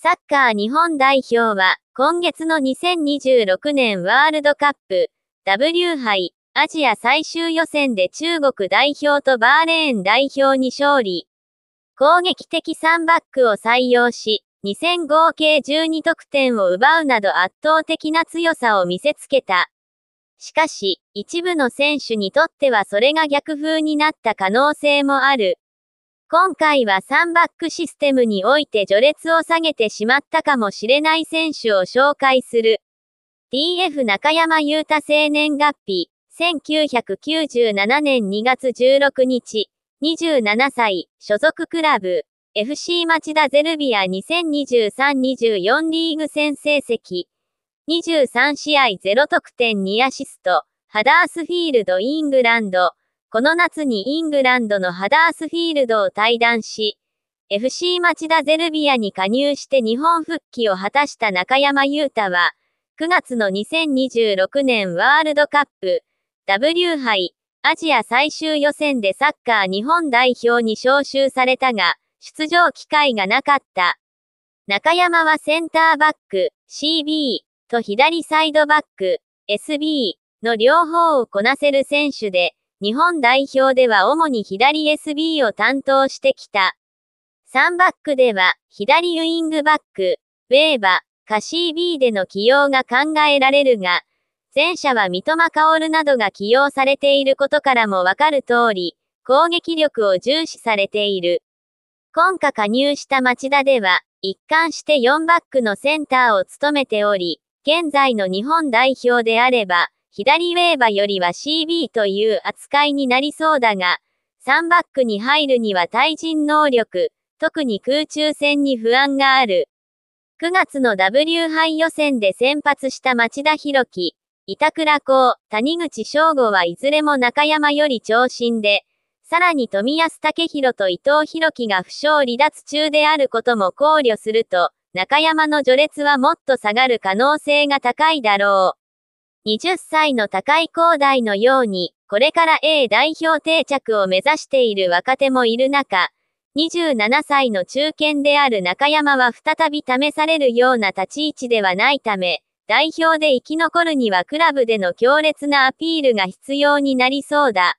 サッカー日本代表は、今月の2026年ワールドカップ W 杯アジア最終予選で中国代表とバーレーン代表に勝利。攻撃的3バックを採用し、2 0合計12得点を奪うなど圧倒的な強さを見せつけた。しかし、一部の選手にとってはそれが逆風になった可能性もある。今回は3バックシステムにおいて序列を下げてしまったかもしれない選手を紹介する。DF 中山優太青年月日、1997年2月16日、27歳、所属クラブ、FC 町田ゼルビア2023-24リーグ戦成績、23試合0得点2アシスト、ハダースフィールドイングランド、この夏にイングランドのハダースフィールドを退団し、FC 町田ゼルビアに加入して日本復帰を果たした中山優太は、9月の2026年ワールドカップ W 杯アジア最終予選でサッカー日本代表に招集されたが、出場機会がなかった。中山はセンターバック CB と左サイドバック SB の両方をこなせる選手で、日本代表では主に左 SB を担当してきた。3バックでは、左ウイングバック、ウェーバ、カシー B での起用が考えられるが、前者は三笘薫などが起用されていることからもわかる通り、攻撃力を重視されている。今夏加入した町田では、一貫して4バックのセンターを務めており、現在の日本代表であれば、左ウェーバよりは CB という扱いになりそうだが、3バックに入るには対人能力、特に空中戦に不安がある。9月の W 杯予選で先発した町田博樹、板倉孝、谷口翔吾はいずれも中山より長身で、さらに富安武宏と伊藤博樹が負傷離脱中であることも考慮すると、中山の序列はもっと下がる可能性が高いだろう。20歳の高い高大のように、これから A 代表定着を目指している若手もいる中、27歳の中堅である中山は再び試されるような立ち位置ではないため、代表で生き残るにはクラブでの強烈なアピールが必要になりそうだ。